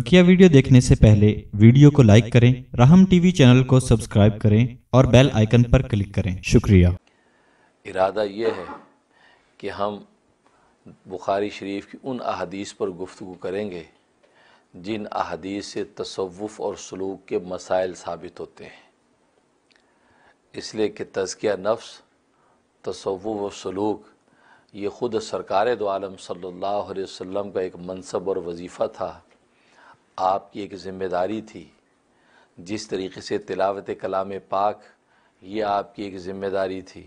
बकिया वीडियो देखने से पहले वीडियो को लाइक करें राहम टीवी चैनल को सब्सक्राइब करें और बेल आइकन पर क्लिक करें शुक्रिया इरादा यह है कि हम बुखारी शरीफ की उन अहदीस पर गुफ्तु करेंगे जिन अहदीस से तसवुफ़ और सलूक के मसाइल साबित होते हैं इसलिए कि तज़किया नफ्स तसवुफ़ और सलूक ये ख़ुद सरकार दो आलम सल्लल्लाहु अलैहि वसल्लम का एक मनसब और वजीफ़ा था आपकी एक ज़िम्मेदारी थी जिस तरीके से तिलावत कलाम पाक ये आपकी एक ज़िम्मेदारी थी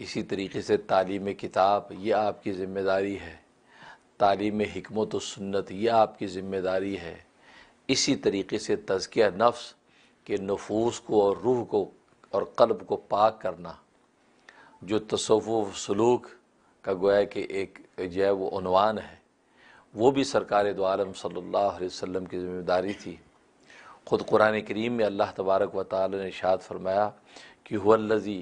इसी तरीके से तालीम किताब ये आपकी ज़िम्मेदारी है तालीम हमत सुन्नत ये आपकी ज़िम्मेदारी है इसी तरीके से तज़किया नफ्स के नफूस को और रूह को और कल्ब को पाक करना जो तसव्वुफ़ सलूक का गोया कि एक जो है वो उनवान है वो भी सरकार दो सल्ला वसम की ज़िम्मेदारी थी ख़ुद कुरान करीम में अल्लाह तबारक व ताल ने इशाद फरमाया कि हुल्लज़ी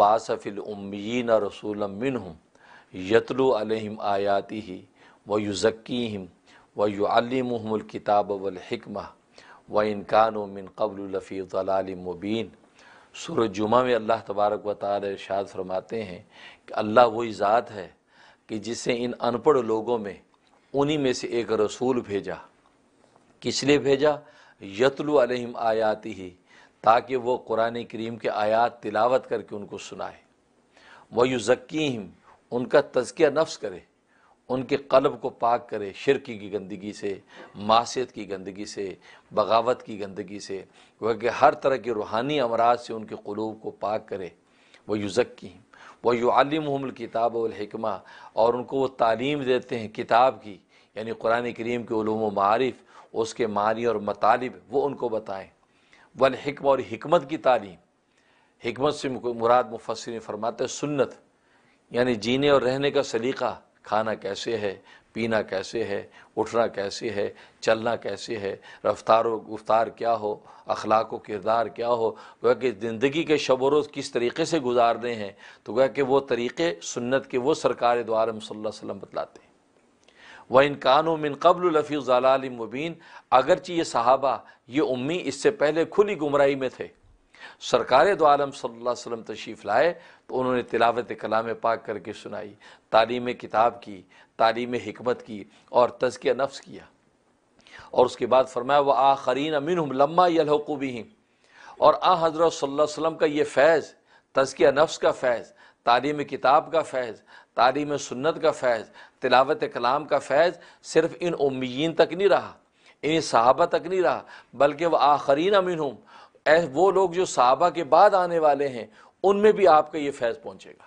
बासफ़िलउमीन रसूल मिन हम यतलु अलहम आयाति ही व युज़क्कीम व युमकिताब वलहकमा व इनकान मिन कबल लफ़ी मुबीन सुर जुमा में अल्लाह तबारक व ताल इरशाद फरमाते हैं कि अल्लाह वही ज़ात है कि जिसे इन अनपढ़ लोगों में उन्हीं में से एक रसूल भेजा किस लिए भेजा यतलु अलहिम आयाति ही ताकि वो कुरान करीम के आयात तिलावत करके उनको सुनाए वयु ज़क्कीम उनका तजकिया नफ्स करे उनके कलब को पाक करे शिरकी की गंदगी से मासीत की गंदगी से बगावत की गंदगी से वह हर तरह के रूहानी अमराज से उनके कलूब को पाक करे वह युज़क्की वह युआलमल किताब और उनको वो तालीम देते हैं किताब की यानी कुरान करीम के ूम मारफ़ उसके मानी और मतालब वो उनको बताएँ वलहकम और हमत की तालीम हमत से मुराद मुफसर फरमाते सुन्नत यानी जीने और रहने का सलीका खाना कैसे है पीना कैसे है उठना कैसे है चलना कैसे है रफ्तार और गुफ्तार क्या हो अखलाक व किरदार क्या हो गोया कि ज़िंदगी के शब रोज़ किस तरीके से गुजारने हैं तो गोया कि वो तरीक़े सुन्नत के वो सरकार द्वारा सल्ला वसल्लम बतलाते हैं व इनकानों मिन कबल लफ़ी ज़ालमुबीन अगरचि ये सहाबा ये उम्मी इससे पहले खुली गुमराही में थे सरकार दो आलम सल्ला वसम तशीफ लाए तो उन्होंने तिलावत कलाम पाक करके सुनाई तालीम किताब की तालीम हमत की और तजकिया नफ्स किया और उसके बाद फरमाया व आखरीन अमिन लम्मा हैं और आ हज़रत सल्लम का ये फैज़ तजकिया नफ्स का फैज़ तालीम किताब का फैज़ तालीम सुन्नत का फैज़ तिलावत कलाम का फैज़ सिर्फ इन उम्मीन तक नहीं रहा इन सहाबा तक नहीं रहा बल्कि वह आखरीन अमीन हूँ वो लोग जो सहाबा के बाद आने वाले हैं उनमें भी आपका ये फैज़ पहुँचेगा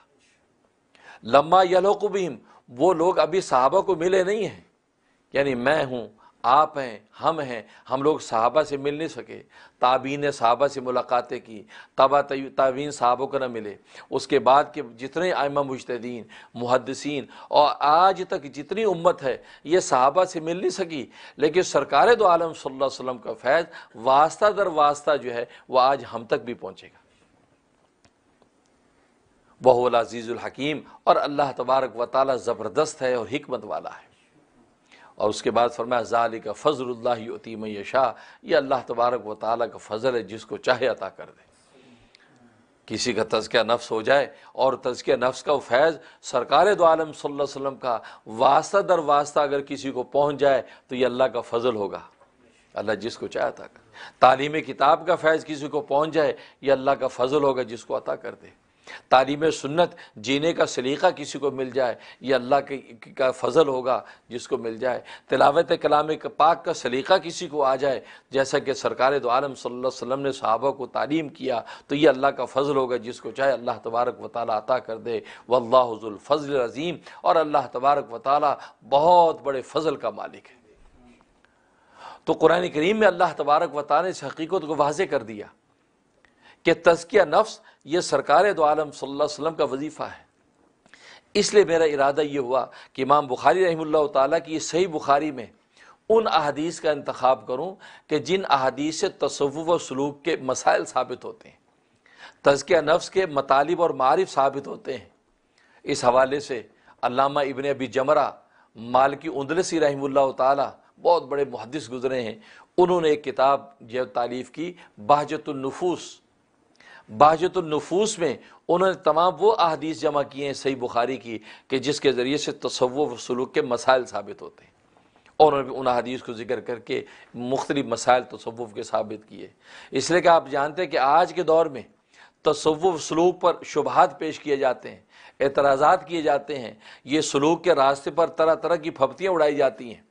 लम्मा यलोकुबीम वो लोग अभी सहाबा को मिले नहीं हैं यानी मैं हूँ आप हैं हम हैं हम लोग साहबा से मिल नहीं सके ताबीन ने साहबा से मुलाकातें की तबा ताबीन साहबों को न मिले उसके बाद के जितने आयमा मुश्तदीन मुहदसिन और आज तक जितनी उम्मत है ये साहबा से मिल नहीं सकी लेकिन सरकार दो आलम सल्ला वसम का फैज़ वास्ता दर वास्ता जो है वह आज हम तक भी पहुँचेगा बहुल अजीज़ुल हकीम और अल्लाह तबारक व ताली ज़बरदस्त है और हमत वाला है और उसके बाद फरमाया ज़ाली का फ़ज़लल्लातीम शाह ये अल्लाह तबारक व ताली का फ़ज़ल है जिसको चाहे अता कर दे किसी का तज़किया नफ्स हो जाए और तज़किया नफ्स का फैज़ सरकार दो आलम का वास्ता दर वास्ता अगर किसी को पहुँच जाए तो ये अल्लाह का फ़ज़ल होगा अल्लाह जिसको चाहे अता कर तालीम किताब का फैज़ किसी को पहुँच जाए ये अल्लाह का फ़ज़ल होगा जिसको अता कर दे तालीम सुन्नत जीने का सलीका किसी को मिल जाए या अल्लाह के का फजल होगा जिसको मिल जाए तिलावत कलाम पाक का सलीका किसी को आ जाए जैसा कि सरकार दो आलम वसल्लम ने सहाबा को तालीम किया तो ये अल्लाह का फजल होगा जिसको चाहे अल्लाह तबारक व ताली अता कर दे फजल अजीम और अल्लाह तबारक व बहुत बड़े फजल का मालिक है तो कुरान करीम में अल्लाह तबारक व ताली इस हकीकत को वाजे कर दिया कि तजकिया नफ्स ये सरकार दो आलम वसल्लम का वजीफ़ा है इसलिए मेरा इरादा ये हुआ कि इमाम बुखारी रहमल्ला ताली की सही बुखारी में उन अहादीस का इंतखब करूँ कि जिन अहादीस से तसव्व सलूक के मसाइल साबित होते हैं तजकिया नफ्स के मतालब और मारफ साबित होते हैं इस हवाले से अलामा इबन अबी जमरा मालिकी उन्दलसी रहमल्ला ताली बहुत बड़े मुहदस गुजरे हैं उन्होंने एक किताब जब तारीफ़ की बहजतुलनफूस बाजतुलनफूस में उन्होंने तमाम वो अहदीस जमा किए हैं सही बुखारी की कि जिसके ज़रिए से तसव सलूक के मसाइल साबित होते हैं और उन्होंने उन अदीस को जिक्र करके मुख्तलिफ मसाइल तसवुफ़ के साबित किए इसलिए कि आप जानते हैं कि आज के दौर में तसवुफ़ सलूक पर शुबहत पेश किए जाते हैं एतराज़ात किए जाते हैं ये सलूक के रास्ते पर तरह तरह की फपतियाँ उड़ाई जाती हैं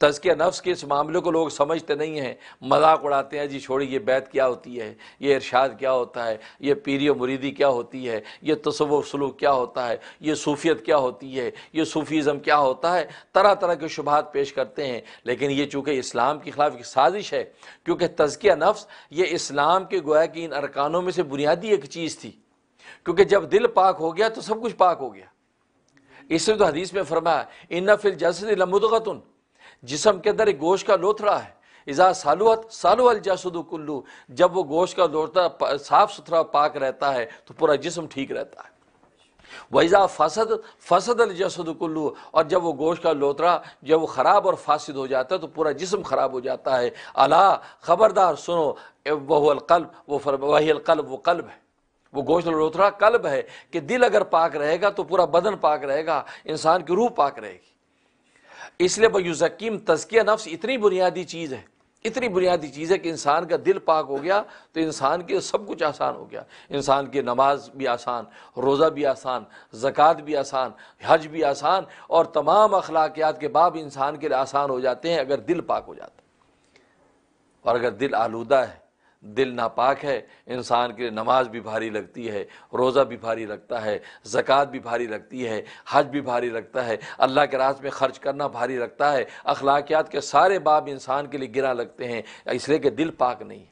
तजकिया नफ्स के इस मामले को लोग समझते नहीं हैं मजाक उड़ाते हैं जी छोड़ी ये बैत क्या होती है ये इरशाद क्या होता है ये पीरी मुरीदी क्या होती है ये तसव सलूक क्या होता है ये सूफियत क्या होती है ये सूफीज़म क्या होता है तरह तरह के शुबहत पेश करते हैं लेकिन ये चूँकि इस्लाम के ख़िलाफ़ एक साजिश है क्योंकि तजकिया नफ्स ये इस्लाम के गोया कि इन अरकानों में से बुनियादी एक चीज़ थी क्योंकि जब दिल पाक हो गया तो सब कुछ पाक हो गया इसलिए तो हदीस में फरमाया इन फिल जसद लमुदगतन जिसम के अंदर एक गोश का लोथड़ा है इज़ा सालुअत सालु अलजसद कुल्लू जब वो गोश का लोथड़ा साफ़ सुथरा पाक रहता है तो पूरा जिसम ठीक रहता है वैज़ा फसद फसद जसद कुल्लू और जब वो गोश का लोतरा जब वो ख़राब और फासद हो जाता है तो पूरा जिसम ख़राब हो जाता है अला ख़बरदार सुनो वहलकल्ब वो फर वही अलकल्ब वो कल्ब है वो गोश्त लोतरा कल्ब है कि दिल अगर पाक रहेगा तो पूरा बदन पाक रहेगा इंसान की रूह पाक रहेगी इसलिए बयुजक्कीम तजकिया नफ्स इतनी बुनियादी चीज़ है इतनी बुनियादी चीज़ है कि इंसान का दिल पाक हो गया तो इंसान के सब कुछ आसान हो गया इंसान की नमाज भी आसान रोज़ा भी आसान ज़क़़त भी आसान हज भी आसान और तमाम अखलाकियात के बाब इंसान के लिए आसान हो जाते हैं अगर दिल पाक हो जाता है और अगर दिल आलूदा है दिल नापाक है इंसान के लिए नमाज भी भारी लगती है रोज़ा भी भारी लगता है ज़क़़त भी भारी लगती है हज भी भारी लगता है अल्लाह के रास्ते में ख़र्च करना भारी लगता है अखलाकियात के सारे बाब इंसान के लिए गिरा लगते हैं इसलिए कि दिल पाक नहीं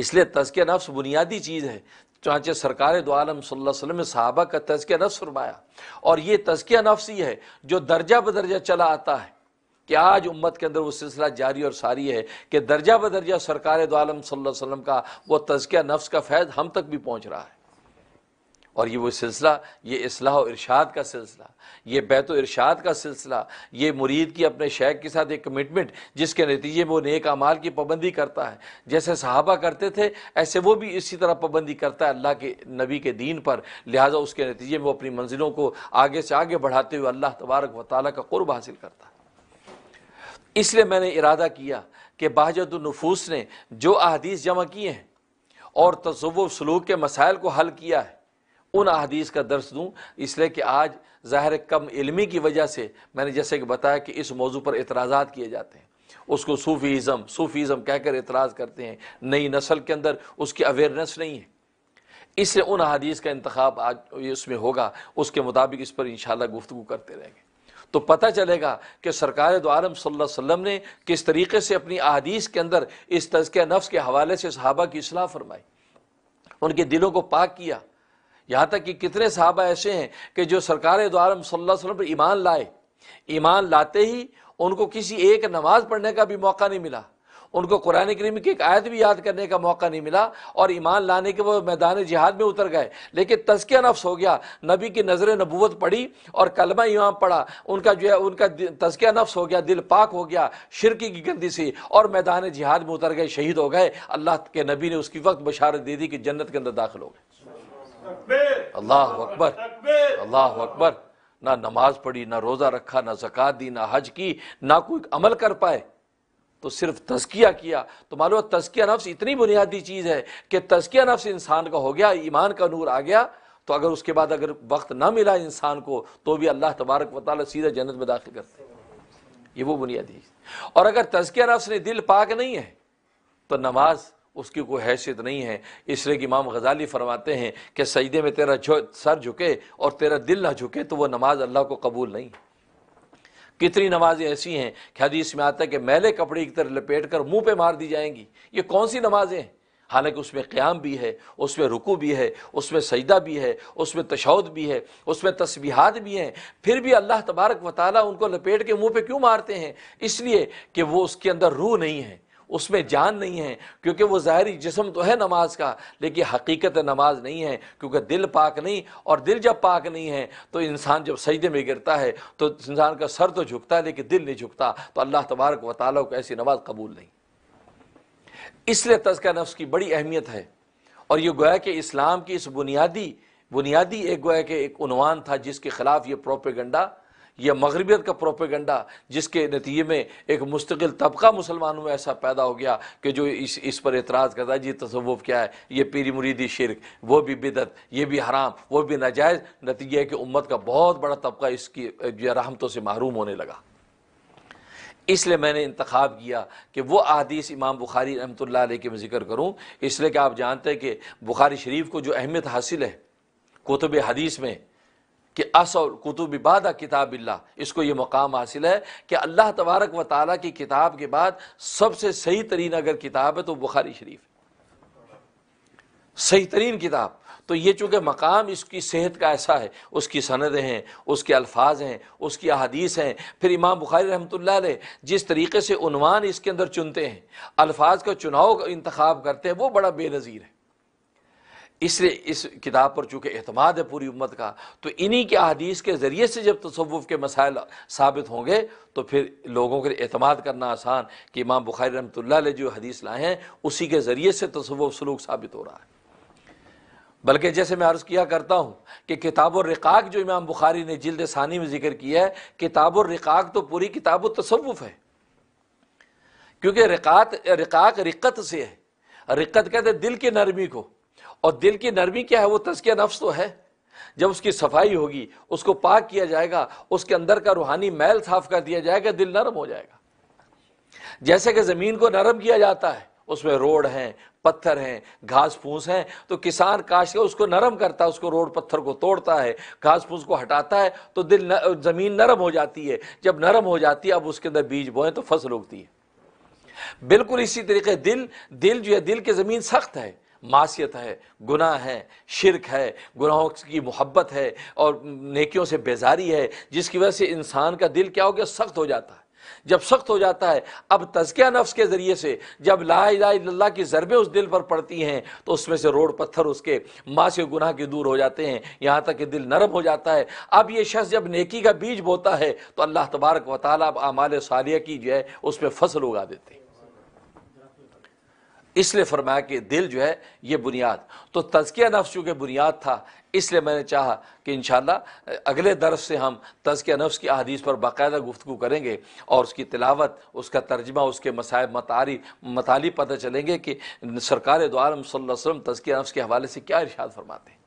इसलिए तस्के नफ्स बुनियादी चीज़ है चाँचे सरकार दो आलम वसल्लम ने साहबा का तस्के नफ्स फरमाया और ये तस्के नफ्स ही है जो दर्जा बदर्जा चला आता है कि आज उम्मत के अंदर वो सिलसिला जारी और सारी है कि दर्जा ब दर्जा सरकार दोम वसम का वो तजकिया नफ्स का फैज़ हम तक भी पहुँच रहा है और ये वो सिलसिला ये असलाह और इरशाद का सिलसिला ये बैत इरशाद का सिलसिला ये मुरीद की अपने शेख के साथ एक कमिटमेंट जिसके नतीजे में वो नेक अमाल की पाबंदी करता है जैसे सहाबा करते थे ऐसे वो भी इसी तरह पाबंदी करता है अल्लाह के नबी के दीन पर लिहाजा उसके नतीजे में वो अपनी मंजिलों को आगे से आगे बढ़ाते हुए अल्लाह तबारक व ताली का कुर्ब हासिल करता है इसलिए मैंने इरादा किया कि बाजदनफूस ने जो अहदीस जमा किए हैं और तसव सलूक के मसाइल को हल किया है उन अहदीस का दर्श दूँ इसलिए कि आज ज़ाहिर कम इलमी की वजह से मैंने जैसे कि बताया कि इस मौजू पर एतराज़ा किए जाते हैं उसको सूफ़ी सूफ़ीज़म सूफ़ीज़म कहकर एतराज़ करते हैं नई नस्ल के अंदर उसकी अवेयरनेस नहीं है इसलिए उन अदीस का इंतखब आज इसमें होगा उसके मुताबिक इस पर इन गुफ्तु करते रहेंगे तो पता चलेगा कि सरकार दो आलम वसल्लम ने किस तरीके से अपनी अहदीस के अंदर इस तजक नफ्स के हवाले से सहाबा की असलाह फरमाई उनके दिलों को पाक किया यहाँ तक कि कितने सहाबा ऐसे हैं कि जो सरकार दो आलम वसल्लम पर ईमान लाए ईमान लाते ही उनको किसी एक नमाज पढ़ने का भी मौका नहीं मिला उनको कुरान करीम की एक आयत भी याद करने का मौका नहीं मिला और ईमान लाने के वो मैदान जिहाद में उतर गए लेकिन तस्किया नफ्स हो गया नबी की नज़र नबूत पड़ी और कलमा इमाम पढ़ा उनका जो है उनका तस्किया नफ्स हो गया दिल पाक हो गया शिरकी की गंदी सी और मैदान जिहाद में उतर गए शहीद हो गए अल्लाह के नबी ने उसकी वक्त बशारत दे दी कि जन्नत के अंदर दाखिल हो गए अल्लाह अकबर अल्लाह अकबर ना नमाज पढ़ी ना रोज़ा रखा ना जक़ात दी ना हज की ना कोई अमल कर पाए तो सिर्फ तस्किया किया तो मालूम तस्किया नफ्स इतनी बुनियादी चीज़ है कि तस्किया नफ्स इंसान का हो गया ईमान का नूर आ गया तो अगर उसके बाद अगर वक्त ना मिला इंसान को तो भी अल्लाह तबारक वाली सीधा जन्नत में दाखिल करते हैं ये वो बुनियादी और अगर तस्किया नफ्स ने दिल पाक नहीं है तो नमाज उसकी कोई हैसियत नहीं है इसलिए कि इमाम गजाली फरमाते हैं कि सजदे में तेरा सर झुके और तेरा दिल ना झुके तो वह नमाज अल्लाह को कबूल नहीं है कितनी नमाजें ऐसी हैं कि हदीस में आता है कि मैले कपड़े की तरह लपेट कर मुँह पर मार दी जाएंगी ये कौन सी नमाजें हालांकि उसमें क़्याम भी है उसमें रुकू भी है उसमें सईदा भी है उसमें तशौद भी है उसमें तस्बीहात भी हैं फिर भी अल्लाह तबारक वताल उनको लपेट के मुँह पर क्यों मारते हैं इसलिए कि वो उसके अंदर रूह नहीं है उसमें जान नहीं है क्योंकि वो ज़ाहरी जिसम तो है नमाज का लेकिन हकीकत नमाज नहीं है क्योंकि दिल पाक नहीं और दिल जब पाक नहीं है तो इंसान जब सजदे में गिरता है तो इंसान का सर तो झुकता है लेकिन दिल नहीं झुकता तो अल्लाह तबारक व को ऐसी नमाज कबूल नहीं इसलिए तस्का नफ्स की बड़ी अहमियत है और ये गोया कि इस्लाम की इस बुनियादी बुनियादी एक गोया के एक उनवान था जिसके ख़िलाफ़ ये प्रोपेगंडा यह मगरबियत का प्रोपेगेंडा जिसके नतीजे में एक मुस्तकिल तबका मुसलमानों में ऐसा पैदा हो गया कि जो इस इस पर एतराज़ करता है जी तसवुफ़ क्या है ये पीरी मुरीदी शिरक वो भी बिदत ये भी हराम वो भी नाजायज़ नतीजे है कि उम्मत का बहुत बड़ा तबका इसकी रहमतों से महरूम होने लगा इसलिए मैंने इंतखब किया कि वो अदीस इमाम बुखारी रहमत के मैं जिक्र करूँ इसलिए कि आप जानते हैं कि बुखारी शरीफ को जो अहमियत हासिल है कुतुब हदीस में कि असल कुतुब बाद किताब इसको ये मकाम हासिल है कि अल्लाह तबारक व ताली की किताब के बाद सबसे सही तरीन अगर किताब है तो बुखारी शरीफ है सही तरीन किताब तो ये चूँकि मकाम इसकी सेहत का ऐसा है उसकी सनद हैं उसके अल्फाज हैं उसकी अहादीस हैं फिर इमाम बुखारी रहमत जिस तरीके से उनवान इसके अंदर चुनते हैं अल्फाज का चुनाव इंतखब करते हैं वो बड़ा बेनज़ीर है इसलिए इस किताब पर चूँकि अहतमाद है पूरी उम्मत का तो इन्हीं के अदीस के ज़रिए से जब तसवुफ़ के मसाइल साबित होंगे तो फिर लोगों के लिए अहतमाद करना आसान कि इमाम बुखारी रमत जो हदीस लाए हैं उसी के ज़रिए से तसवुफ़ सलूक साबित हो रहा है बल्कि जैसे मैं अर्ज़ किया करता हूँ कि किताब रिकाक जो इमाम बुखारी ने जिल्द सानी में जिक्र किया है किताब रिकाक तो पूरी किताब तसवुफ़ है क्योंकि रिकात रिकाक रिक्कत से है रिक्कत कहते दिल की नरमी को और दिल की नरमी क्या है वो तस्किया नफ्स तो है जब उसकी सफाई होगी उसको पाक किया जाएगा उसके अंदर का रूहानी मैल साफ कर दिया जाएगा दिल नरम हो जाएगा जैसे कि ज़मीन को नरम किया जाता है उसमें रोड हैं पत्थर हैं घास फूस हैं तो किसान काश के उसको नरम करता है उसको रोड पत्थर को तोड़ता है घास फूस को हटाता है तो दिल न, जमीन नरम हो जाती है जब नरम हो जाती है अब उसके अंदर बीज बोए तो फसल उगती है बिल्कुल इसी तरीके दिल दिल जो है दिल की ज़मीन सख्त है मासीत है गुनाह है शिरक है गुनाहों की मोहब्बत है और नेकियों से बेजारी है जिसकी वजह से इंसान का दिल क्या हो गया सख्त हो जाता है जब सख्त हो जाता है अब तजकिया नफ्स के ज़रिए से जब ला की ज़रबें उस दिल पर पड़ती हैं तो उसमें से रोड पत्थर उसके माँ से गुनाह के दूर हो जाते हैं यहाँ तक कि दिल नरम हो जाता है अब ये शख्स जब नेकी का बीज बोता है तो अल्लाह तबारक वाली अब आमाल सालिया की जो है उस पर फसल उगा देते हैं इसलिए फरमाया कि दिल जो है ये बुनियाद तो तजकिया नफ्स चूँकि बुनियाद था इसलिए मैंने चाहा कि इन शाला अगले दरस से हम तजकिया नफ्स की अदीस पर बाकायदा गुफ्तु करेंगे और उसकी तिलावत उसका तर्जमा उसके मसायब मतारी मताली पता चलेंगे कि सरकार द्वार वसल्लम तजकिया नफ्स के हवाले से क्या इर्शाद फरमाते हैं